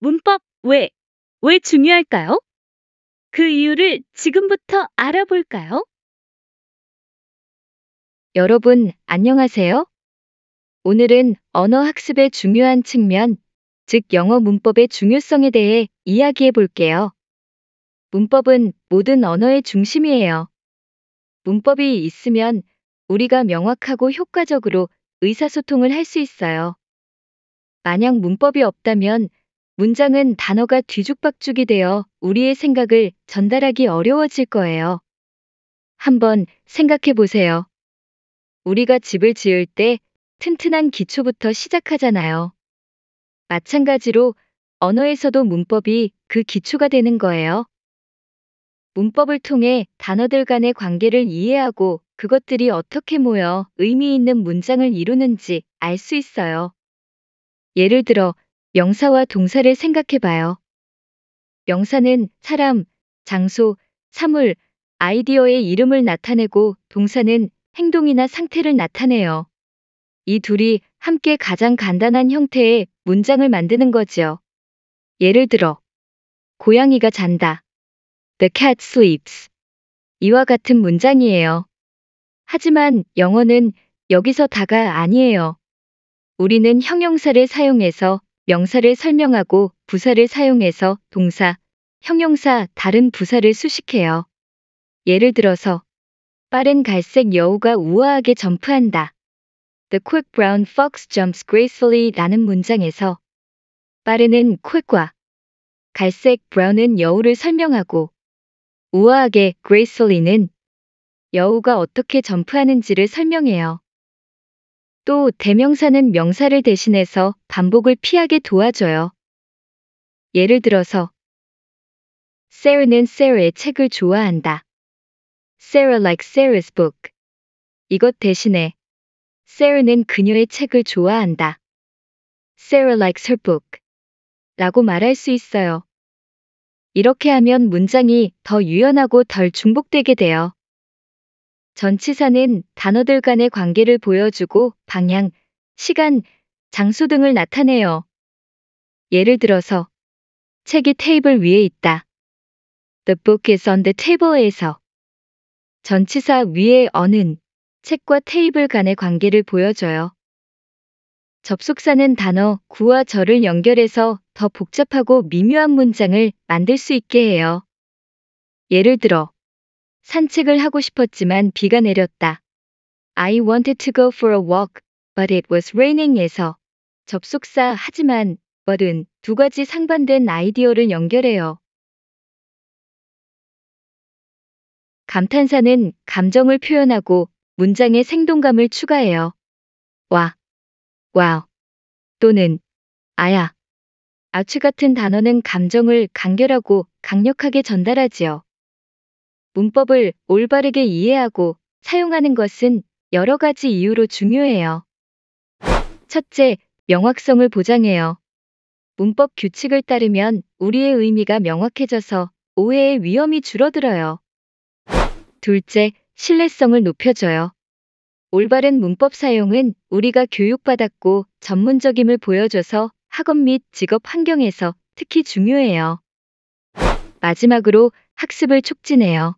문법 왜? 왜 중요할까요? 그 이유를 지금부터 알아볼까요? 여러분, 안녕하세요. 오늘은 언어 학습의 중요한 측면, 즉 영어 문법의 중요성에 대해 이야기해 볼게요. 문법은 모든 언어의 중심이에요. 문법이 있으면 우리가 명확하고 효과적으로 의사소통을 할 수 있어요. 만약 문법이 없다면 문장은 단어가 뒤죽박죽이 되어 우리의 생각을 전달하기 어려워질 거예요. 한번 생각해 보세요. 우리가 집을 지을 때 튼튼한 기초부터 시작하잖아요. 마찬가지로 언어에서도 문법이 그 기초가 되는 거예요. 문법을 통해 단어들 간의 관계를 이해하고 그것들이 어떻게 모여 의미 있는 문장을 이루는지 알 수 있어요. 예를 들어 명사와 동사를 생각해봐요. 명사는 사람, 장소, 사물, 아이디어의 이름을 나타내고 동사는 행동이나 상태를 나타내요. 이 둘이 함께 가장 간단한 형태의 문장을 만드는 거지요. 예를 들어, 고양이가 잔다. The cat sleeps. 이와 같은 문장이에요. 하지만 영어는 여기서 다가 아니에요. 우리는 형용사를 사용해서 명사를 설명하고 부사를 사용해서 동사, 형용사, 다른 부사를 수식해요. 예를 들어서 빠른 갈색 여우가 우아하게 점프한다. The quick brown fox jumps gracefully 라는 문장에서 빠르는 quick과 갈색 brown은 여우를 설명하고 우아하게 gracefully는 여우가 어떻게 점프하는지를 설명해요. 또 대명사는 명사를 대신해서 반복을 피하게 도와줘요. 예를 들어서 Sarah는 Sarah의 책을 좋아한다. Sarah like Sarah's book. 이것 대신에 Sarah는 그녀의 책을 좋아한다. Sarah likes her book. 라고 말할 수 있어요. 이렇게 하면 문장이 더 유연하고 덜 중복되게 돼요. 전치사는 단어들 간의 관계를 보여주고 방향, 시간, 장소 등을 나타내요. 예를 들어서 책이 테이블 위에 있다. The book is on the table에서 전치사 위에 어는 책과 테이블 간의 관계를 보여줘요. 접속사는 단어 구와 절을 연결해서 더 복잡하고 미묘한 문장을 만들 수 있게 해요. 예를 들어 산책을 하고 싶었지만 비가 내렸다. I wanted to go for a walk, but it was raining에서 접속사 하지만 but은 두 가지 상반된 아이디어를 연결해요. 감탄사는 감정을 표현하고 문장의 생동감을 추가해요. 와, 와우, 또는 아야, 아츠 같은 단어는 감정을 간결하고 강력하게 전달하지요. 문법을 올바르게 이해하고 사용하는 것은 여러 가지 이유로 중요해요. 첫째, 명확성을 보장해요. 문법 규칙을 따르면 우리의 의미가 명확해져서 오해의 위험이 줄어들어요. 둘째, 신뢰성을 높여줘요. 올바른 문법 사용은 우리가 교육받았고 전문적임을 보여줘서 학업 및 직업 환경에서 특히 중요해요. 마지막으로 학습을 촉진해요.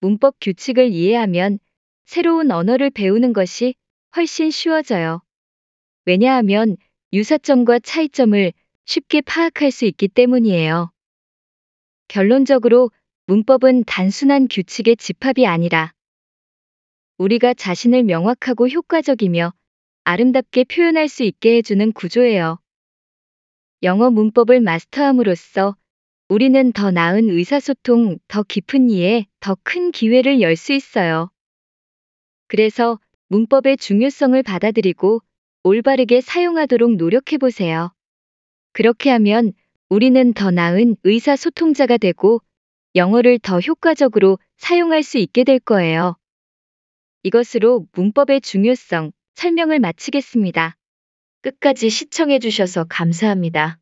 문법 규칙을 이해하면 새로운 언어를 배우는 것이 훨씬 쉬워져요. 왜냐하면 유사점과 차이점을 쉽게 파악할 수 있기 때문이에요. 결론적으로 문법은 단순한 규칙의 집합이 아니라 우리가 자신을 명확하고 효과적이며 아름답게 표현할 수 있게 해주는 구조예요. 영어 문법을 마스터함으로써 우리는 더 나은 의사소통, 더 깊은 이해, 더 큰 기회를 열 수 있어요. 그래서 문법의 중요성을 받아들이고 올바르게 사용하도록 노력해보세요. 그렇게 하면 우리는 더 나은 의사소통자가 되고 영어를 더 효과적으로 사용할 수 있게 될 거예요. 이것으로 문법의 중요성 설명을 마치겠습니다. 끝까지 시청해주셔서 감사합니다.